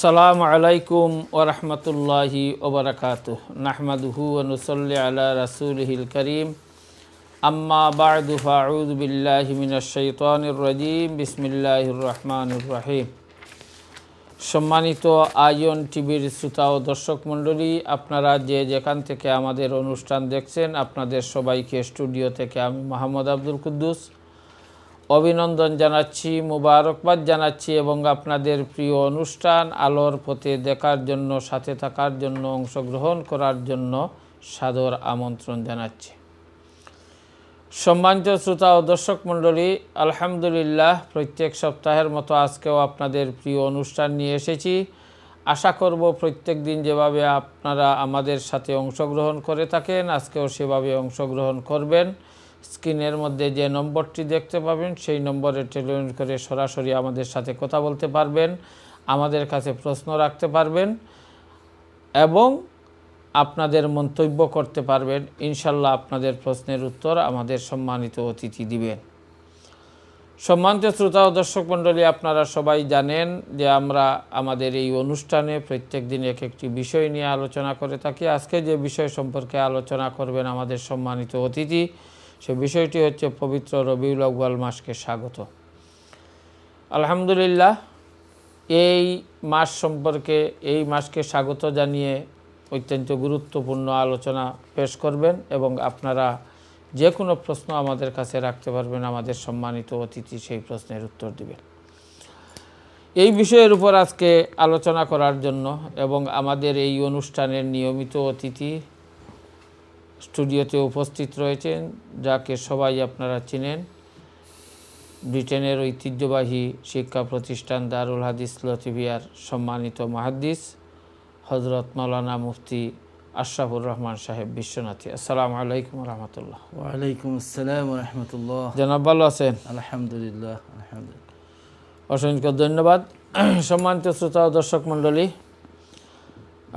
আসসালামু আলাইকুম ওরহমতুল্লাহি ওবরাকাত নাহমাদুহু অনুসল্লি আলা রাসুলহিল করিম আম্মা বাদু ফাউদ বিল্লাহমিনশৈতানুর রজিম বিসমিল্লাহির রহমানুর রহিম সম্মানিত আয়ন টিভির শ্রোতা ও দর্শক মণ্ডলী আপনারা যে যেখান থেকে আমাদের অনুষ্ঠান দেখছেন আপনাদের সবাইকে স্টুডিও থেকে আমি মোহাম্মদ আব্দুল কুদ্দুস অভিনন্দন জানাচ্ছি মুবারকবাদ জানাচ্ছি এবং আপনাদের প্রিয় অনুষ্ঠান আলোর পথে দেখার জন্য সাথে থাকার জন্য অংশগ্রহণ করার জন্য সাদর আমন্ত্রণ জানাচ্ছি সম্মানিত শ্রোতা ও দর্শক মণ্ডলী আলহামদুলিল্লাহ প্রত্যেক সপ্তাহের মতো আজকেও আপনাদের প্রিয় অনুষ্ঠান নিয়ে এসেছি আশা করব প্রত্যেক দিন যেভাবে আপনারা আমাদের সাথে অংশগ্রহণ করে থাকেন আজকেও সেভাবে অংশগ্রহণ করবেন স্ক্রিনের মধ্যে যে নম্বরটি দেখতে পাবেন সেই নম্বরে টেলিফোন করে সরাসরি আমাদের সাথে কথা বলতে পারবেন আমাদের কাছে প্রশ্ন রাখতে পারবেন এবং আপনাদের মন্তব্য করতে পারবেন ইনশাল্লাহ আপনাদের প্রশ্নের উত্তর আমাদের সম্মানিত অতিথি দিবেন সম্মানিত শ্রোতা ও দর্শক মণ্ডলী আপনারা সবাই জানেন যে আমরা আমাদের এই অনুষ্ঠানে প্রত্যেক দিন এক একটি বিষয় নিয়ে আলোচনা করে থাকি আজকে যে বিষয় সম্পর্কে আলোচনা করবেন আমাদের সম্মানিত অতিথি সে বিষয়টি হচ্ছে পবিত্র রবিউল আকবাল মাসকে স্বাগত আলহামদুলিল্লাহ এই মাস সম্পর্কে এই মাসকে স্বাগত জানিয়ে অত্যন্ত গুরুত্বপূর্ণ আলোচনা পেশ করবেন এবং আপনারা যে কোনো প্রশ্ন আমাদের কাছে রাখতে পারবেন আমাদের সম্মানিত অতিথি সেই প্রশ্নের উত্তর দেবেন এই বিষয়ের উপর আজকে আলোচনা করার জন্য এবং আমাদের এই অনুষ্ঠানের নিয়মিত অতিথি স্টুডিওতে উপস্থিত রয়েছেন যাকে সবাই আপনারা চিনেন ব্রিটেনের ঐতিহ্যবাহী শিক্ষা প্রতিষ্ঠান দারুল হাদিস লতিভিয়ার সম্মানিত মাহাদ্দিস হজরত মৌলানা মুফতি আশরাফুর রহমান সাহেব বিশ্বনাথী আসসালামু আলাইকুম রহমতুল্লাহ ওয়ালাইকুম আসসালাম রহমতুল্লাহ জনাব ভালো আছেন আলহামদুলিল্লাহ আলহামদুলিল্লাহ অসংখ্য ধন্যবাদ সম্মানিত শ্রোতা ও দর্শক মণ্ডলী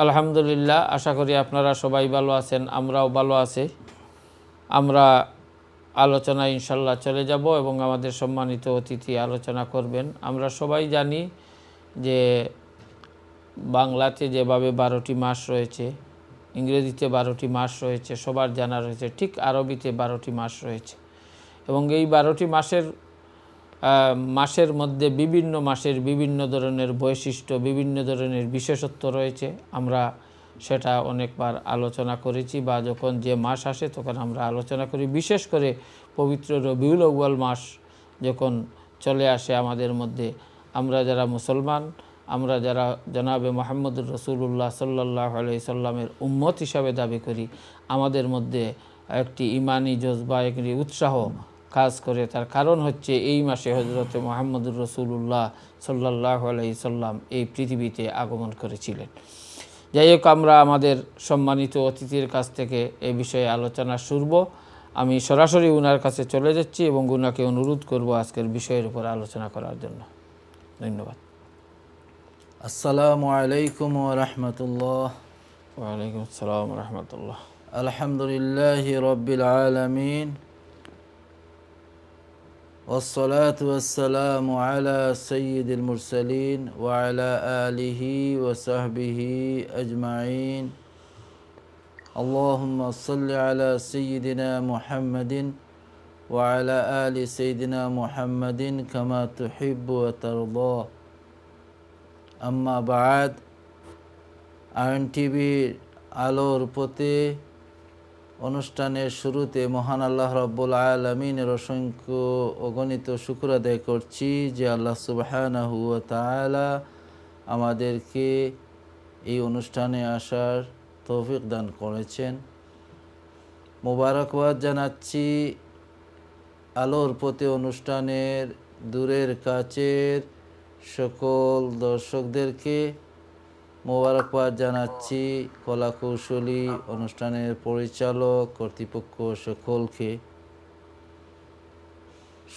আলহামদুলিল্লাহ আশা করি আপনারা সবাই ভালো আছেন আমরাও ভালো আছি আমরা আলোচনা ইনশাল্লাহ চলে যাব এবং আমাদের সম্মানিত অতিথি আলোচনা করবেন আমরা সবাই জানি যে বাংলাতে যেভাবে বারোটি মাস রয়েছে ইংরেজিতে বারোটি মাস রয়েছে সবার জানা রয়েছে ঠিক আরবিতে বারোটি মাস রয়েছে এবং এই বারোটি মাসের মাসের মধ্যে বিভিন্ন মাসের বিভিন্ন ধরনের বৈশিষ্ট্য বিভিন্ন ধরনের বিশেষত্ব রয়েছে আমরা সেটা অনেকবার আলোচনা করেছি বা যখন যে মাস আসে তখন আমরা আলোচনা করি বিশেষ করে পবিত্র রবিউল আউ্বাল মাস যখন চলে আসে আমাদের মধ্যে আমরা যারা মুসলমান আমরা যারা জনাবে মোহাম্মদুর রসুল্লাহ সাল্লাহ আলি সাল্লামের উম্মত হিসাবে দাবি করি আমাদের মধ্যে একটি ইমানি জজবা একটি উৎসাহ কাজ করে তার কারণ হচ্ছে এই মাসে হজরত মোহাম্মদুর রসুল্লাহ সাল্লাহ আলাই সাল্লাম এই পৃথিবীতে আগমন করেছিলেন যাই হোক আমরা আমাদের সম্মানিত অতিথির কাছ থেকে এ বিষয়ে আলোচনা শুরব আমি সরাসরি ওনার কাছে চলে যাচ্ছি এবং ওনাকে অনুরোধ করব আজকের বিষয়ের উপর আলোচনা করার জন্য ধন্যবাদ আসসালামু আলাইকুম রহমতুল্লাহ ওয়ালাইকুম আসসালাম রহমতুল্লাহ আলহামদুলিল্লাহ রবিল আলমিন والصلاة والسلام على سيد المرسلين وعلى آله وصحبه أجمعين اللهم صل على سيدنا محمد وعلى آل سيدنا محمد كما تحب وترضى أما بعد আইন টিভির আলোর পথে অনুষ্ঠানের শুরুতে মহান আল্লাহ রব্বুল আলমিনের অসংখ্য অগণিত শুকুর আদায় করছি যে আল্লাহ সুবাহানাহু আমাদেরকে এই অনুষ্ঠানে আসার তৌফিক দান করেছেন মোবারকবাদ জানাচ্ছি আলোর পথে অনুষ্ঠানের দূরের কাছের সকল দর্শকদেরকে মোবারকবাদ জানাচ্ছি কলাকৌশলী অনুষ্ঠানের পরিচালক কর্তৃপক্ষ সকলকে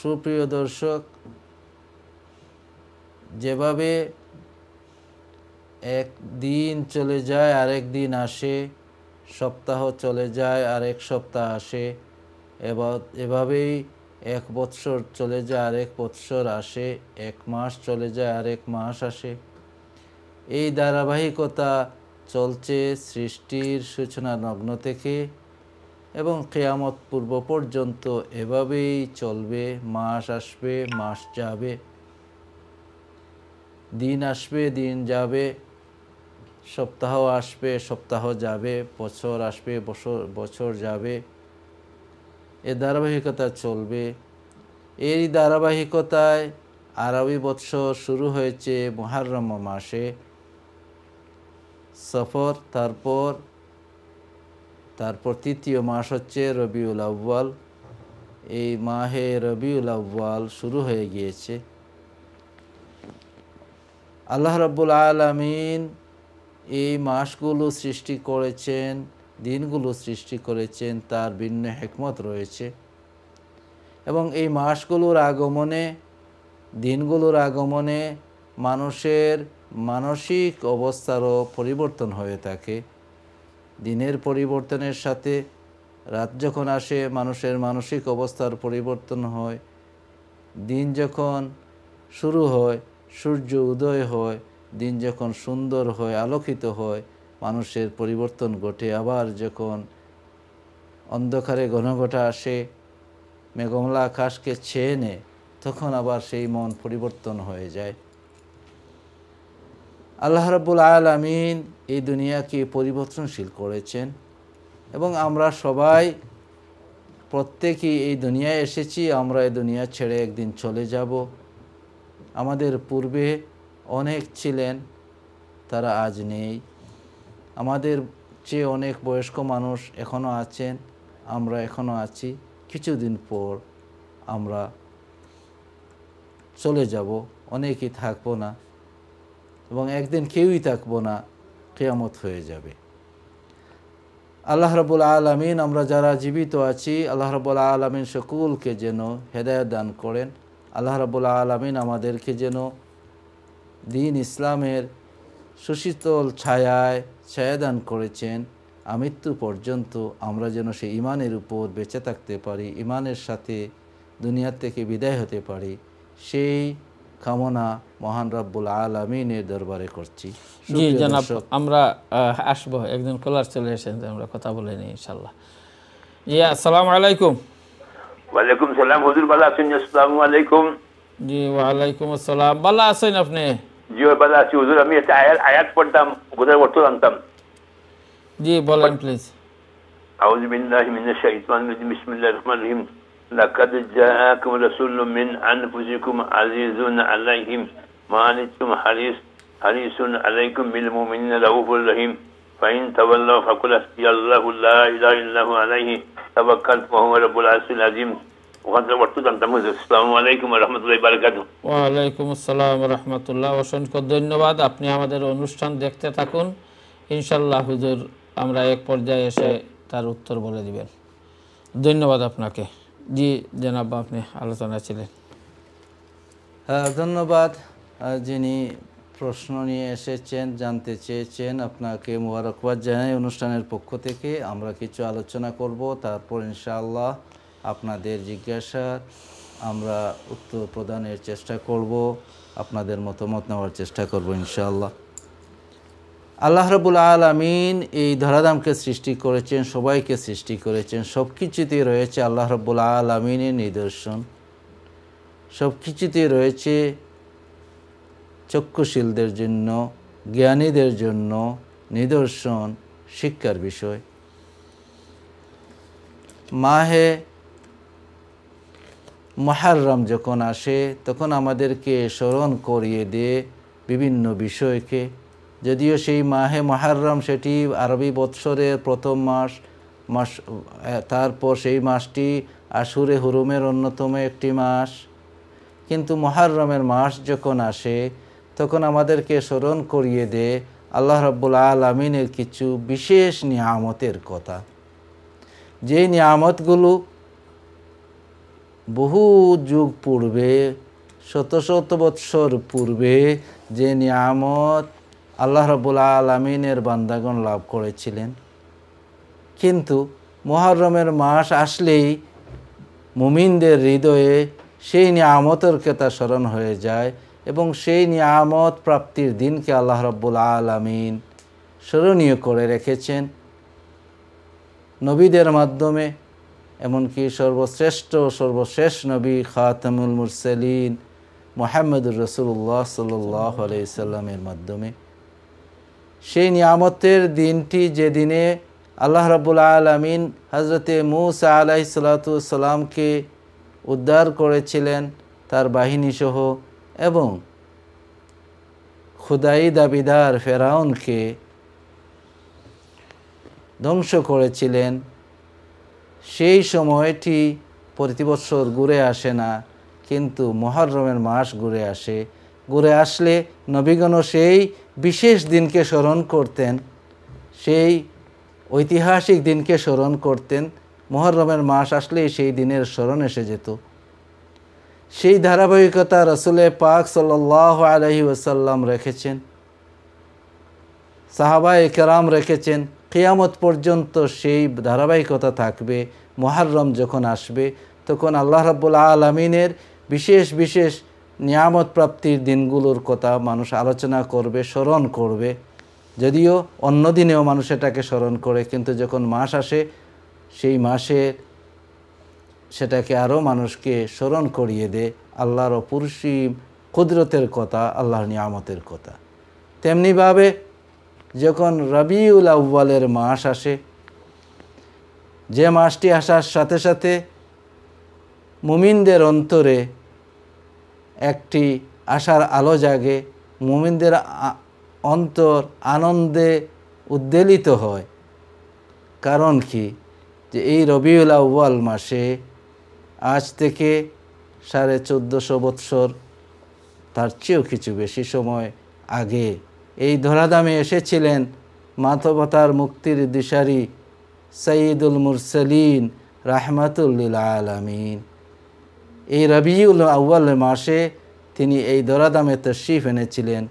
সুপ্রিয় দর্শক যেভাবে এক দিন চলে যায় আরেক দিন আসে সপ্তাহ চলে যায় আরেক সপ্তাহ আসে এভাবেই এক বৎসর চলে যায় আরেক বৎসর আসে এক মাস চলে যায় আরেক মাস আসে এই ধারাবাহিকতা চলছে সৃষ্টির সূচনা নগ্ন থেকে এবং কেয়ামত পূর্ব পর্যন্ত এভাবেই চলবে মাস আসবে মাস যাবে দিন আসবে দিন যাবে সপ্তাহ আসবে সপ্তাহ যাবে বছর আসবে বছর বছর যাবে এ ধারাবাহিকতা চলবে এই ধারাবাহিকতায় আরবি বৎসর শুরু হয়েছে মহারম মাসে সফর তারপর তারপর তৃতীয় মাস হচ্ছে রবিউল আউ্বাল এই মাহে রবিউল আউ্বাল শুরু হয়ে গিয়েছে আল্লাহ রব্বুল আলমিন এই মাসগুলো সৃষ্টি করেছেন দিনগুলো সৃষ্টি করেছেন তার ভিন্ন হেকমত রয়েছে এবং এই মাসগুলোর আগমনে দিনগুলোর আগমনে মানুষের মানসিক অবস্থারও পরিবর্তন হয়ে থাকে দিনের পরিবর্তনের সাথে রাত যখন আসে মানুষের মানসিক অবস্থার পরিবর্তন হয় দিন যখন শুরু হয় সূর্য উদয় হয় দিন যখন সুন্দর হয় আলোকিত হয় মানুষের পরিবর্তন ঘটে আবার যখন অন্ধকারে ঘনঘটা আসে মেঘমলা আকাশকে ছেয়ে নেয় তখন আবার সেই মন পরিবর্তন হয়ে যায় আল্লাহ রাবুল আলমিন এই দুনিয়াকে পরিবর্তনশীল করেছেন এবং আমরা সবাই প্রত্যেকেই এই দুনিয়ায় এসেছি আমরা এই দুনিয়া ছেড়ে একদিন চলে যাব আমাদের পূর্বে অনেক ছিলেন তারা আজ নেই আমাদের চেয়ে অনেক বয়স্ক মানুষ এখনও আছেন আমরা এখনও আছি কিছুদিন পর আমরা চলে যাব অনেকেই থাকবো না এবং একদিন কেউই থাকবো না কেয়ামত হয়ে যাবে আল্লাহ রবুল আলমিন আমরা যারা জীবিত আছি আল্লাহ রবুল আলমিন সকলকে যেন হেদায়ত দান করেন আল্লাহ রবুল আলমিন আমাদেরকে যেন দিন ইসলামের সুশীতল ছায়ায় ছায়াদান করেছেন আমৃত্যু পর্যন্ত আমরা যেন সেই ইমানের উপর বেঁচে থাকতে পারি ইমানের সাথে দুনিয়ার থেকে বিদায় হতে পারি সেই কামনা মহান রব্বুল আলমিনের দরবারে করছি জি জনাব আমরা আসব একদিন কলার চলে এসেছেন আমরা কথা বলে নিই ইনশাল্লাহ জি আসসালামু আলাইকুম ওয়ালাইকুম সালাম হুজুর বালা আছেন আসসালামু আলাইকুম জি ওয়ালাইকুম আসসালাম ভালো আছেন আপনি জি বালা আছি হুজুর আমি আয়াত আয়াত পড়তাম গোদার অর্থ জানতাম জি বলেন প্লিজ আউযু বিল্লাহি মিনাশ শাইতানির রাজিম বিসমিল্লাহির রহমানির রহিম لقد جاءكم رسول من أنفسكم عزيز عليهم ما عنتم حريص حريص عليكم بالمؤمنين رؤوف رحيم فإن تولوا فقل حسبي الله لا إله إلا هو عليه توكلت وهو رب العرش العظيم ওয়ালাইকুম অসংখ্য ধন্যবাদ আপনি আমাদের অনুষ্ঠান দেখতে থাকুন ইনশাল্লাহ হুজুর আমরা এক পর্যায়ে এসে তার উত্তর বলে দিবেন ধন্যবাদ আপনাকে জি জনাব আপনি আলোচনা ছিলেন হ্যাঁ, ধন্যবাদ যিনি প্রশ্ন নিয়ে এসেছেন জানতে চেয়েছেন আপনাকে মুবারকবাদ জানাই অনুষ্ঠানের পক্ষ থেকে আমরা কিছু আলোচনা করব তারপর ইনশাআল্লাহ আপনাদের জিজ্ঞাসার আমরা উত্তর প্রদানের চেষ্টা করব আপনাদের মতামত নেওয়ার চেষ্টা করব ইনশাআল্লাহ আল্লাহ রবুল আলমিন এই ধরাধামকে সৃষ্টি করেছেন সবাইকে সৃষ্টি করেছেন সব কিছুতেই রয়েছে আল্লাহ রবুল আলমিনের নিদর্শন সব কিছুতেই রয়েছে চক্ষুশীলদের জন্য জ্ঞানীদের জন্য নিদর্শন শিক্ষার বিষয় মাহে মহারম যখন আসে তখন আমাদেরকে স্মরণ করিয়ে দে বিভিন্ন বিষয়কে যদিও সেই মাহে মহারম সেটি আরবি বৎসরের প্রথম মাস মাস তারপর সেই মাসটি আশুরে হুরুমের অন্যতম একটি মাস কিন্তু মহারমের মাস যখন আসে তখন আমাদেরকে স্মরণ করিয়ে দে আল্লাহ রব্বুল আলমিনের কিছু বিশেষ নিয়ামতের কথা যে নিয়ামতগুলো বহু যুগ পূর্বে শত শত বৎসর পূর্বে যে নিয়ামত আল্লাহ রবুল্লা আলমিনের বান্দাগণ লাভ করেছিলেন কিন্তু মহরমের মাস আসলেই মুমিনদের হৃদয়ে সেই নিয়ামতের কেতা স্মরণ হয়ে যায় এবং সেই নিয়ামত প্রাপ্তির দিনকে আল্লাহ রব্বুল আলমিন স্মরণীয় করে রেখেছেন নবীদের মাধ্যমে এমনকি সর্বশ্রেষ্ঠ সর্বশেষ নবী খাতামুল মুরসেলিন মোহাম্মদুর রসুল্লাহ সাল্লাহ আলাইসাল্লামের মাধ্যমে সেই নিয়ামতের দিনটি যে দিনে আল্লাহ রাবুল আলমিন হজরতে মুসা আলাহি সাল্লাতুসাল্লামকে উদ্ধার করেছিলেন তার বাহিনীসহ এবং খুদাই দাবিদার ফেরাউনকে ধ্বংস করেছিলেন সেই সময়টি প্রতিবছর ঘুরে আসে না কিন্তু মহরমের মাস ঘুরে আসে ঘুরে আসলে নবীগণ সেই বিশেষ দিনকে স্মরণ করতেন সেই ঐতিহাসিক দিনকে স্মরণ করতেন মহরমের মাস আসলেই সেই দিনের স্মরণ এসে যেত সেই ধারাবাহিকতা রসুলে পাক সাল আলহি ওসাল্লাম রেখেছেন সাহাবা একরাম রেখেছেন কেয়ামত পর্যন্ত সেই ধারাবাহিকতা থাকবে মহরম যখন আসবে তখন আল্লাহ রাবুল্লা আলমিনের বিশেষ বিশেষ নিয়ামত প্রাপ্তির দিনগুলোর কথা মানুষ আলোচনা করবে স্মরণ করবে যদিও অন্য দিনেও মানুষ এটাকে স্মরণ করে কিন্তু যখন মাস আসে সেই মাসে সেটাকে আরও মানুষকে স্মরণ করিয়ে দে আল্লাহর অপরসীম কুদরতের কথা আল্লাহর নিয়ামতের কথা তেমনিভাবে যখন রবিউল আউ্বালের মাস আসে যে মাসটি আসার সাথে সাথে মুমিনদের অন্তরে একটি আশার আলো জাগে মুমিনদের অন্তর আনন্দে উদ্বেলিত হয় কারণ কি যে এই রবিউল আউ্বাল মাসে আজ থেকে সাড়ে চোদ্দোশো বৎসর তার চেয়েও কিছু বেশি সময় আগে এই ধরাধামে এসেছিলেন মাতবতার মুক্তির দিশারি সঈদুল মুরসলিন রাহমাতুল্লিল আলমিন এই রবিউল আউ্য়াল মাসে তিনি এই দরাদামে তশরিফ এনেছিলেন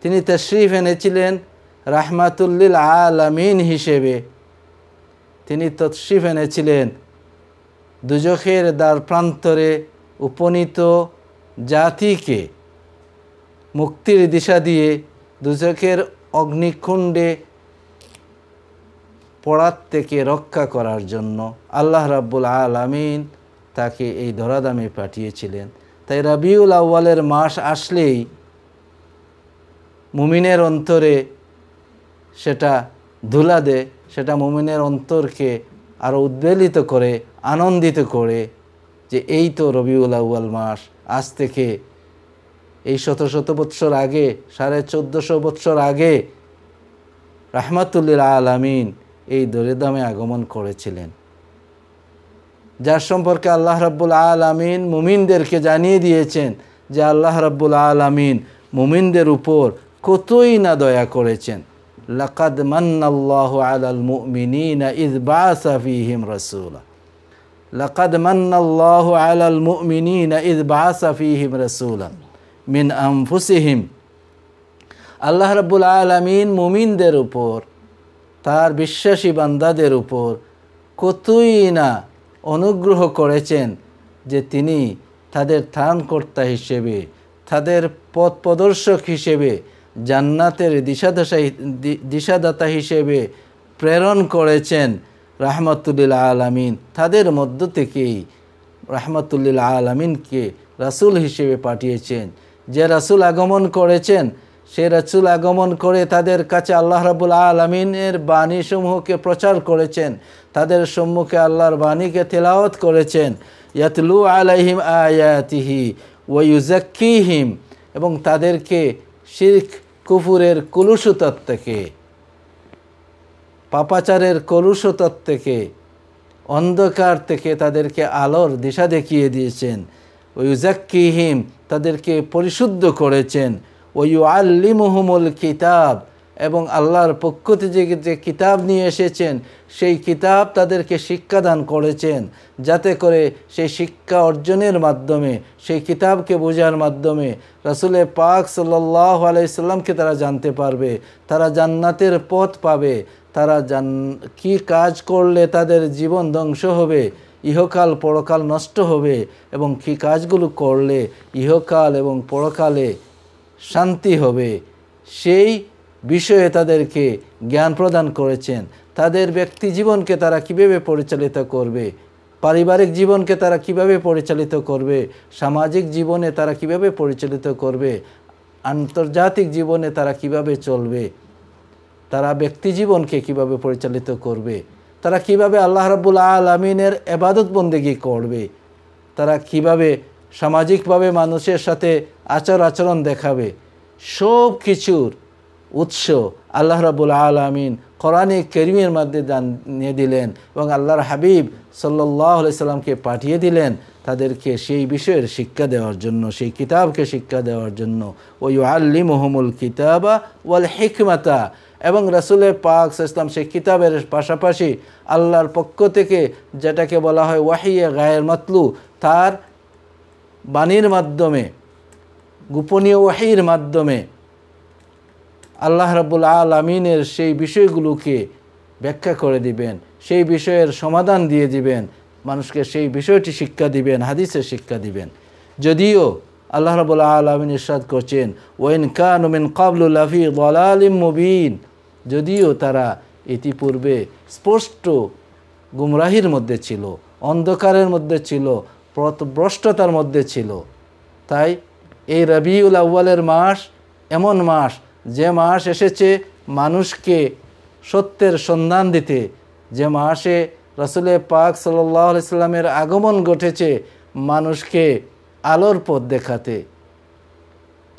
তিনি তশরিফ এনেছিলেন রাহমাতুল্লিল আলমিন হিসেবে তিনি তৎসিফ এনেছিলেন দুজখের দ্বার প্রান্তরে উপনীত জাতিকে মুক্তির দিশা দিয়ে দুজখের অগ্নিকুণ্ডে পড়ার থেকে রক্ষা করার জন্য আল্লাহ রাব্বুল আলমিন তাকে এই ধরাধামে পাঠিয়েছিলেন তাই রবিউল আউ্বালের মাস আসলেই মুমিনের অন্তরে সেটা ধুলা দে সেটা মুমিনের অন্তরকে আরও উদ্বেলিত করে আনন্দিত করে যে এই তো রবিউল আউ্বাল মাস আজ থেকে এই শত শত বৎসর আগে সাড়ে চোদ্দশো বৎসর আগে আল আলামিন এই দরিদামে আগমন করেছিলেন যার সম্পর্কে আল্লাহ রাব্বুল আমিন মুমিনদেরকে জানিয়ে দিয়েছেন যে আল্লাহ রাব্বুল আমিন মুমিনদের উপর কতই না দয়া করেছেন লাকাদ মান্নাল্লাহু আলাল মুমিনিন ইদ বাসা ফিহিম রাসূলা লাকাদ মান্নাল্লাহু আলাল মুমিনিন ইদ বাসা ফিহিম রাসূলা মিন আনফুসিহিম আল্লাহ রাব্বুল আলামিন মুমিনদের উপর তার বিশ্বাসী বান্দাদের উপর কতই না অনুগ্রহ করেছেন যে তিনি তাদের ত্রাণকর্তা হিসেবে তাদের পথ প্রদর্শক হিসেবে জান্নাতের দিশাদশা দিশাদাতা হিসেবে প্রেরণ করেছেন রাহমাতুল্লিল আলমিন তাদের মধ্য থেকেই রাহমাতুল্লিল আলমিনকে রাসুল হিসেবে পাঠিয়েছেন যে রাসুল আগমন করেছেন সে রসুল আগমন করে তাদের কাছে আল্লাহ রাবুল আলমিনের বাণীসমূহকে প্রচার করেছেন তাদের সম্মুখে আল্লাহর বাণীকে তেলাওত করেছেন ইয়াতলু আলাইহিম আয়াতিহি ওয়ুজাক্কিহিম এবং তাদেরকে শির্ক কুফুরের কলুষতত থেকে পাপাচারের কলুষতত থেকে অন্ধকার থেকে তাদেরকে আলোর দিশা দেখিয়ে দিয়েছেন ওয়ুজাক্কিহিম তাদেরকে পরিশুদ্ধ করেছেন ওয়ু কিতাব এবং আল্লাহর পক্ষ থেকে যে কিতাব নিয়ে এসেছেন সেই কিতাব তাদেরকে শিক্ষাদান করেছেন যাতে করে সেই শিক্ষা অর্জনের মাধ্যমে সেই কিতাবকে বোঝার মাধ্যমে রাসুলে পাক সাল্লাহ আলাইসাল্লামকে তারা জানতে পারবে তারা জান্নাতের পথ পাবে তারা জান কী কাজ করলে তাদের জীবন ধ্বংস হবে ইহকাল পরকাল নষ্ট হবে এবং কী কাজগুলো করলে ইহকাল এবং পরকালে শান্তি হবে সেই বিষয়ে তাদেরকে জ্ঞান প্রদান করেছেন তাদের ব্যক্তি জীবনকে তারা কিভাবে পরিচালিত করবে পারিবারিক জীবনকে তারা কিভাবে পরিচালিত করবে সামাজিক জীবনে তারা কিভাবে পরিচালিত করবে আন্তর্জাতিক জীবনে তারা কিভাবে চলবে তারা ব্যক্তি জীবনকে কিভাবে পরিচালিত করবে তারা কিভাবে আল্লাহ রাবুল আলমিনের এবাদত বন্দেগী করবে তারা কিভাবে সামাজিকভাবে মানুষের সাথে আচার আচরণ দেখাবে সব কিছুর উৎস আল্লাহ রাবুল আলমিন কোরআনে কেরিমের মধ্যে জানিয়ে দিলেন এবং আল্লাহর হাবিব সাল্লি সাল্লামকে পাঠিয়ে দিলেন তাদেরকে সেই বিষয়ের শিক্ষা দেওয়ার জন্য সেই কিতাবকে শিক্ষা দেওয়ার জন্য ওই আল্লি মোহামুল কিতাবা ওয়াল হেকমাতা এবং রাসুলের পাক ইসলাম সেই কিতাবের পাশাপাশি আল্লাহর পক্ষ থেকে যেটাকে বলা হয় ওয়াহিয়া গায়ের মাতলু তার বাণীর মাধ্যমে গোপনীয় ওয়াহির মাধ্যমে আল্লাহ রাবুল আমিনের সেই বিষয়গুলোকে ব্যাখ্যা করে দিবেন সেই বিষয়ের সমাধান দিয়ে দিবেন মানুষকে সেই বিষয়টি শিক্ষা দিবেন হাদিসের শিক্ষা দিবেন যদিও আল্লাহ রাবুল আলমিন ইসাদ করছেন ওয়েন কান ওমেন কাবলুল আফি আলিম মুবিন যদিও তারা ইতিপূর্বে স্পষ্ট গুমরাহির মধ্যে ছিল অন্ধকারের মধ্যে ছিল প্রতভ্রষ্টতার মধ্যে ছিল তাই এই রবিউল আউ্বালের মাস এমন মাস যে মাস এসেছে মানুষকে সত্যের সন্ধান দিতে যে মাসে রসুলে পাক সাল্লি সাল্লামের আগমন ঘটেছে মানুষকে আলোর পথ দেখাতে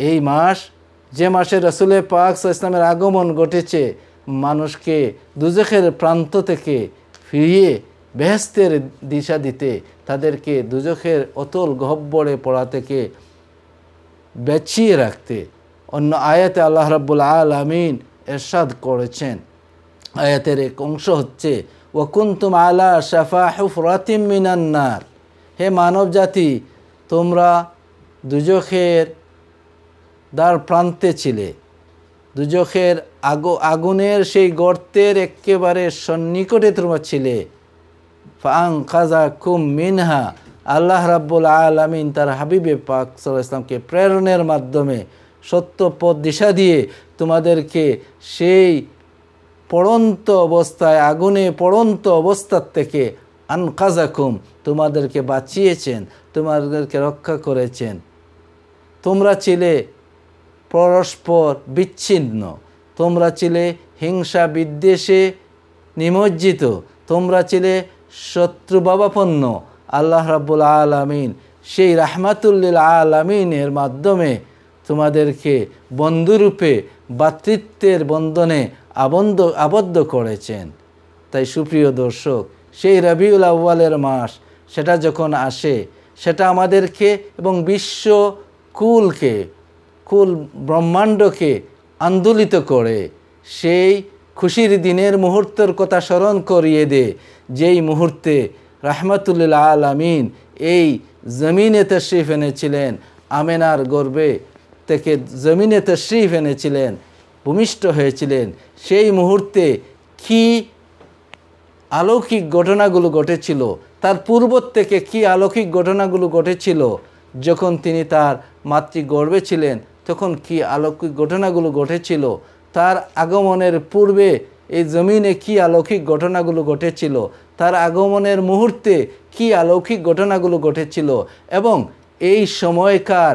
এই মাস যে মাসে রসুলে পাক ইসলামের আগমন ঘটেছে মানুষকে দুজখের প্রান্ত থেকে ফিরিয়ে বেহস্তের দিশা দিতে তাদেরকে দুজখের অতল গহব্বরে পড়া থেকে বেঁচিয়ে রাখতে অন্য আয়াতে আল্লাহ আল আমিন এরশাদ করেছেন আয়াতের এক অংশ হচ্ছে ওকুন্তুম আলা শাফা হুফরাতিম মিনান্নার হে মানব জাতি তোমরা দুজখের দ্বার প্রান্তে ছিলে দুজখের আগ আগুনের সেই গর্তের একেবারে সন্নিকটে তোমরা ছিলে ফাং খাজা কুম মিনহা আল্লাহ রাব্বুল আলমিন তার হাবিবে পাক সাল্লাহ ইসলামকে প্রেরণের মাধ্যমে সত্য পথ দিশা দিয়ে তোমাদেরকে সেই পড়ন্ত অবস্থায় আগুনে পড়ন্ত অবস্থার থেকে আনকাজাকুম তোমাদেরকে বাঁচিয়েছেন তোমাদেরকে রক্ষা করেছেন তোমরা ছিলে পরস্পর বিচ্ছিন্ন তোমরা ছিলে হিংসা বিদ্বেষে নিমজ্জিত তোমরা ছিলে শত্রুবাবাপন্ন আল্লাহ রাবুল আলমিন সেই রাহমাতুল্লিল আলমিনের মাধ্যমে তোমাদেরকে বন্ধুরূপে বাতৃত্বের বন্ধনে আবন্ধ আবদ্ধ করেছেন তাই সুপ্রিয় দর্শক সেই রবিউল আউ্বালের মাস সেটা যখন আসে সেটা আমাদেরকে এবং বিশ্ব কুলকে কুল ব্রহ্মাণ্ডকে আন্দোলিত করে সেই খুশির দিনের মুহূর্তের কথা স্মরণ করিয়ে দে যেই মুহূর্তে রাহমাতুল্লাহ আলমিন এই জমিনে তশরিফ এনেছিলেন আমেনার গর্বে থেকে জমিনে তশরিফ এনেছিলেন ভূমিষ্ঠ হয়েছিলেন সেই মুহূর্তে কি আলৌকিক ঘটনাগুলো ঘটেছিল তার পূর্ব থেকে কি আলৌকিক ঘটনাগুলো ঘটেছিল যখন তিনি তার মাতৃ গর্বে ছিলেন তখন কি আলৌকিক ঘটনাগুলো ঘটেছিল তার আগমনের পূর্বে এই জমিনে কি আলৌকিক ঘটনাগুলো ঘটেছিল তার আগমনের মুহূর্তে কি অলৌকিক ঘটনাগুলো ঘটেছিল এবং এই সময়কার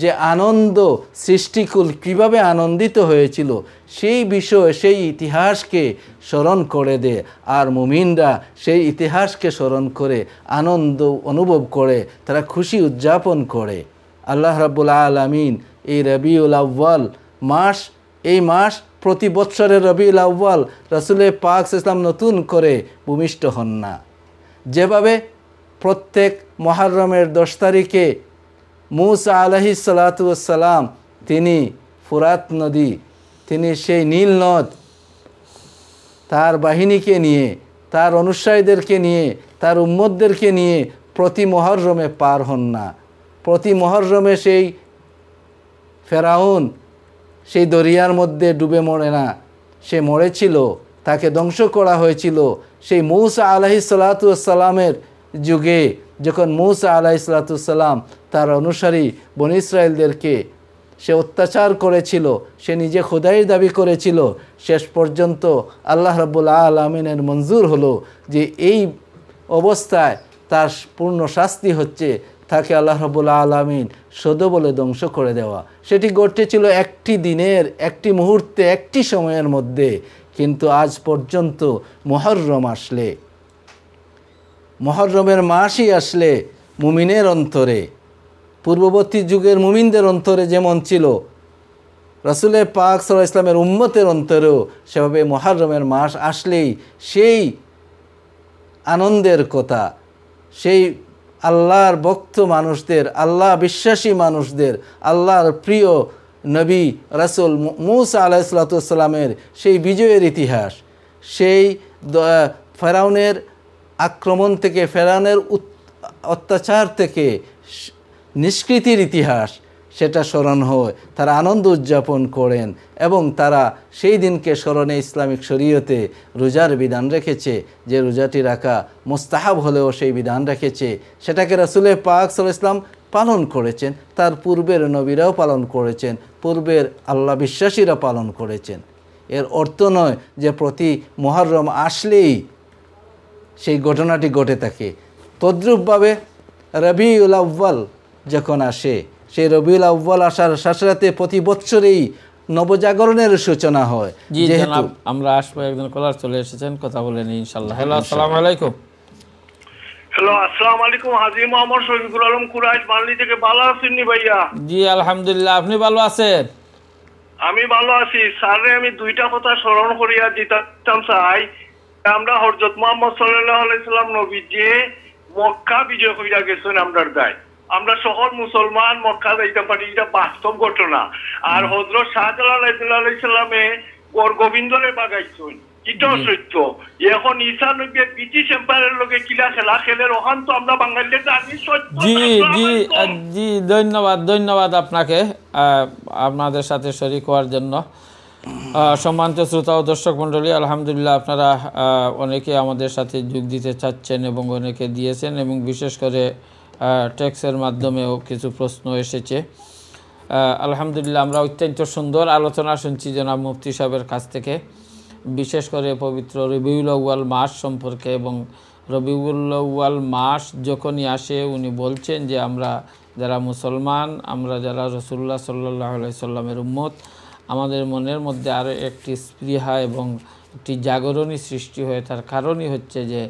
যে আনন্দ সৃষ্টিকুল কিভাবে আনন্দিত হয়েছিল সেই বিষয়ে সেই ইতিহাসকে স্মরণ করে দে আর মুমিনরা সেই ইতিহাসকে স্মরণ করে আনন্দ অনুভব করে তারা খুশি উদযাপন করে আল্লাহ রাবুল আলমিন এই রবিউল আউ্বাল মাস এই মাস প্রতি বৎসরে রবিউল আউ্বাল রাসুলে পাক ইসলাম নতুন করে ভূমিষ্ঠ হন না যেভাবে প্রত্যেক মহারমের দশ তারিখে মুসা আলহি সালাতাম তিনি ফুরাত নদী তিনি সেই নীল নদ তার বাহিনীকে নিয়ে তার অনুসায়ীদেরকে নিয়ে তার উম্মদদেরকে নিয়ে প্রতি মহরমে পার হন না প্রতি মহরমে সেই ফেরাউন সেই দরিয়ার মধ্যে ডুবে মরে না সে মরেছিল তাকে ধ্বংস করা হয়েছিল সেই মৌসা আলাহি সালাতামের যুগে যখন মৌসা আলাহি সালাতাম তার অনুসারী বন ইসরায়েলদেরকে সে অত্যাচার করেছিল সে নিজে খোদাই দাবি করেছিল শেষ পর্যন্ত আল্লাহ রব্বুল আলমিনের মঞ্জুর হলো যে এই অবস্থায় তার পূর্ণ শাস্তি হচ্ছে তাকে আল্লাহ রবুল্লা আলমিন সদ বলে ধ্বংস করে দেওয়া সেটি ঘটেছিল একটি দিনের একটি মুহূর্তে একটি সময়ের মধ্যে কিন্তু আজ পর্যন্ত মহরম আসলে মহরমের মাসই আসলে মুমিনের অন্তরে পূর্ববর্তী যুগের মুমিনদের অন্তরে যেমন ছিল রসুলের পাক সাল ইসলামের উম্মতের অন্তরেও সেভাবে মহরমের মাস আসলেই সেই আনন্দের কথা সেই আল্লাহর ভক্ত মানুষদের আল্লাহ বিশ্বাসী মানুষদের আল্লাহর প্রিয় নবী রাসুল মুসা আলাহিসাল্লাতামের সেই বিজয়ের ইতিহাস সেই ফেরাউনের আক্রমণ থেকে ফেরাউনের অত্যাচার থেকে নিষ্কৃতির ইতিহাস সেটা স্মরণ হয় তারা আনন্দ উদযাপন করেন এবং তারা সেই দিনকে স্মরণে ইসলামিক শরীয়তে রোজার বিধান রেখেছে যে রোজাটি রাখা মোস্তাহাব হলেও সেই বিধান রেখেছে সেটাকে রাসুলের পাক সাল ইসলাম পালন করেছেন তার পূর্বের নবীরাও পালন করেছেন পূর্বের আল্লাহ বিশ্বাসীরা পালন করেছেন এর অর্থ নয় যে প্রতি মহরম আসলেই সেই ঘটনাটি ঘটে থাকে তদ্রুপভাবে রবিউল আউ্বাল যখন আসে সেই রবিউল আউ্বাল আসার সাথে প্রতি বছরেই নবজাগরণের সূচনা হয় যেহেতু আমরা আসবো একজন কলার চলে এসেছেন কথা বলেন ইনশাল্লাহ হ্যালো আসসালামু আলাইকুম হ্যালো আসসালামু আলাইকুম থেকে ভালো নি ভাইয়া জি আলহামদুলিল্লাহ আপনি ভালো আছেন আমি ভালো আছি স্যারে আমি দুইটা কথা স্মরণ করিয়া দিতাম আমরা হরজত মোহাম্মদ সাল্লাম নবী যে মক্কা বিজয় কইরা গেছেন আমরা দায় আমরা শহর মুসলমান মক্কা যাইতে পারি এটা বাস্তব ঘটনা আর হজরত শাহজালাল ওর গোবিন্দরে বাগাইছেন সত্য এখন ঈশা নবী ব্রিটিশ এম্পায়ারের লোকে কিলা খেলা তো আমরা বাঙালিদের জানি সত্য জি জি জি ধন্যবাদ ধন্যবাদ আপনাকে আপনাদের সাথে শরিক হওয়ার জন্য সম্মানিত শ্রোতা ও দর্শক মণ্ডলী আলহামদুলিল্লাহ আপনারা অনেকে আমাদের সাথে যোগ দিতে চাচ্ছেন এবং অনেকে দিয়েছেন এবং বিশেষ করে টেক্সের মাধ্যমেও কিছু প্রশ্ন এসেছে আলহামদুলিল্লাহ আমরা অত্যন্ত সুন্দর আলোচনা শুনছি জনাব মুফতি সাহেবের কাছ থেকে বিশেষ করে পবিত্র রবিউল আউ্য়াল মাস সম্পর্কে এবং রবিউল আউ্য়াল মাস যখনই আসে উনি বলছেন যে আমরা যারা মুসলমান আমরা যারা রসুল্লাহ সাল্লাহ সাল্লামের উম্মত আমাদের মনের মধ্যে আরও একটি স্পৃহা এবং একটি জাগরণী সৃষ্টি হয়ে তার কারণই হচ্ছে যে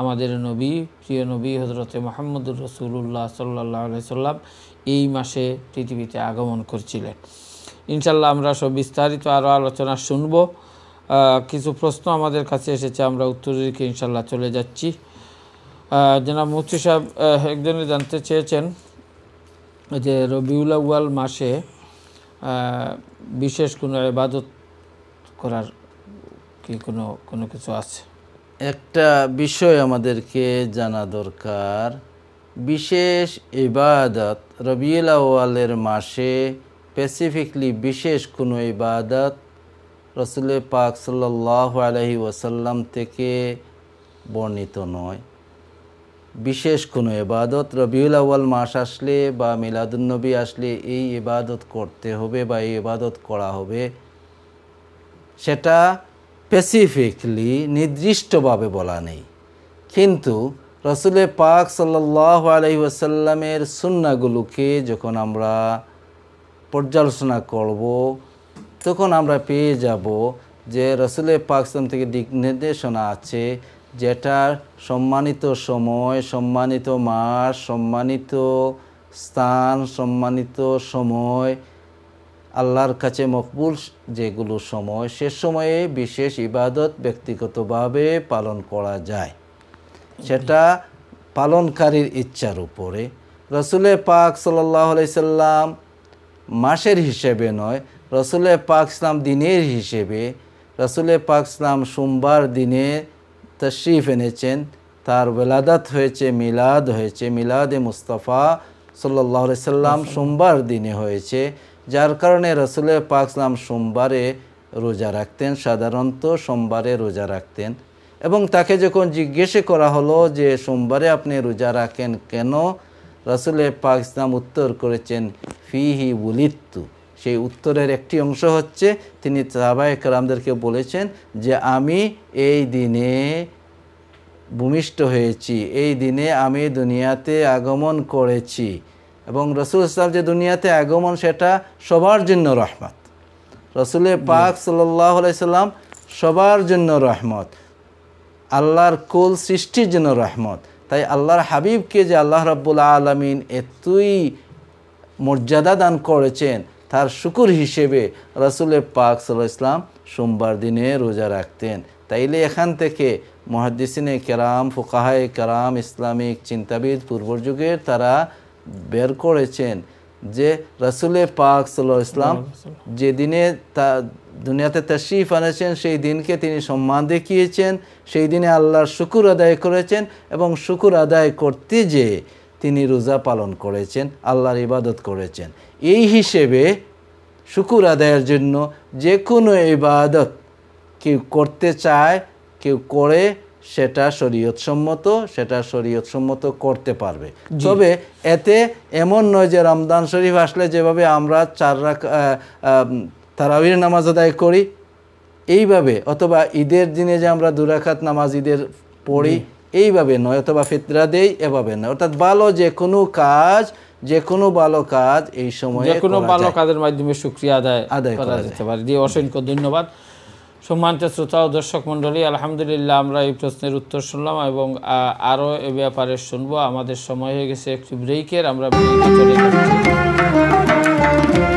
আমাদের নবী প্রিয় নবী হজরতে মোহাম্মদুর রসুল্লাহ সাল্লাহ সাল্লাম এই মাসে পৃথিবীতে আগমন করছিলেন ইনশাল্লাহ আমরা সব বিস্তারিত আরও আলোচনা শুনব কিছু প্রশ্ন আমাদের কাছে এসেছে আমরা উত্তরের দিকে ইনশাল্লাহ চলে যাচ্ছি জনাব মুফতি সাহেব একজনে জানতে চেয়েছেন যে রবিউল মাসে বিশেষ কোনো ইবাদত করার কি কোনো কোনো কিছু আছে একটা বিষয় আমাদেরকে জানা দরকার বিশেষ ইবাদত রবিউল আওয়ালের মাসে স্পেসিফিকলি বিশেষ কোনো ইবাদত রসুল পাক সাল্লাহ আলহি ওয়াসাল্লাম থেকে বর্ণিত নয় বিশেষ কোনো এবাদত রবিউল আউ্য়াল মাস আসলে বা মিলাদুলনবী আসলে এই ইবাদত করতে হবে বা এই ইবাদত করা হবে সেটা স্পেসিফিকলি নির্দিষ্টভাবে বলা নেই কিন্তু রসুলের পাক সাল্লাহ আলহিউসাল্লামের সুন্নাগুলোকে যখন আমরা পর্যালোচনা করব তখন আমরা পেয়ে যাব যে রসুলের পাকসাম থেকে দিক নির্দেশনা আছে যেটার সম্মানিত সময় সম্মানিত মাস সম্মানিত স্থান সম্মানিত সময় আল্লাহর কাছে মকবুল যেগুলো সময় সে সময়ে বিশেষ ইবাদত ব্যক্তিগতভাবে পালন করা যায় সেটা পালনকারীর ইচ্ছার উপরে রসুলের পাক সাল্লাহ সাল্লাম মাসের হিসেবে নয় রসুলের পাক ইসলাম দিনের হিসেবে রসুলের পাক ইসলাম সোমবার দিনে তশরিফ এনেছেন তার ওলাদাত হয়েছে মিলাদ হয়েছে মিলাদে মুস্তফা সাল্লাহ সাল্লাম সোমবার দিনে হয়েছে যার কারণে রসুলের পাকসলাম সোমবারে রোজা রাখতেন সাধারণত সোমবারে রোজা রাখতেন এবং তাকে যখন জিজ্ঞেস করা হলো যে সোমবারে আপনি রোজা রাখেন কেন রসুলের পাক ইসলাম উত্তর করেছেন ফিহি উলিত্তু সেই উত্তরের একটি অংশ হচ্ছে তিনি সাবায় কালামদেরকে বলেছেন যে আমি এই দিনে ভূমিষ্ঠ হয়েছি এই দিনে আমি দুনিয়াতে আগমন করেছি এবং রসুল ইসলাম যে দুনিয়াতে আগমন সেটা সবার জন্য রহমত রসুলের পাক সাল্লাম আলাইসাল্লাম সবার জন্য রহমত আল্লাহর কোল সৃষ্টির জন্য রহমত তাই আল্লাহর হাবিবকে যে আল্লাহ রব্বুল্লা আলমিন এতই মর্যাদা দান করেছেন তার শুকুর হিসেবে রসুলের পাক সাল্লাহ ইসলাম সোমবার দিনে রোজা রাখতেন তাইলে এখান থেকে মহাদ্দিসিনে কেরাম ফোকাহায় কেরাম ইসলামিক চিন্তাবিদ পূর্বযুগের তারা বের করেছেন যে রাসুলে পাক সাল্লা ইসলাম যেদিনে তা দুনিয়াতে তশরিফ আনেছেন সেই দিনকে তিনি সম্মান দেখিয়েছেন সেই দিনে আল্লাহর শুকুর আদায় করেছেন এবং শুকুর আদায় করতে যে তিনি রোজা পালন করেছেন আল্লাহর ইবাদত করেছেন এই হিসেবে শুকুর আদায়ের জন্য যে কোনো ইবাদত কেউ করতে চায় কেউ করে সেটা শরীয়তসম্মত সেটা শরীয়তসম্মত করতে পারবে তবে এতে এমন নয় যে রমদান শরীফ আসলে যেভাবে আমরা চার রাখ তারাবির নামাজ আদায় করি এইভাবে অথবা ঈদের দিনে যে আমরা দুরাখাত নামাজ ঈদের পড়ি এইভাবে নয় অথবা ফিতরা দেই এভাবে নয় অর্থাৎ ভালো যে কোনো কাজ যে কোনো ভালো কাজ এই সময়ে কোনো ভালো কাজের মাধ্যমে শুক্রিয়া আদায় আদায় করা যেতে পারে দিয়ে অসংখ্য ধন্যবাদ সম্মানিত শ্রোতা ও দর্শক মন্ডলী আলহামদুলিল্লাহ আমরা এই প্রশ্নের উত্তর শুনলাম এবং আরও এ ব্যাপারে শুনবো আমাদের সময় হয়ে গেছে একটু ব্রেকের আমরা ব্রেকে চলে যাচ্ছি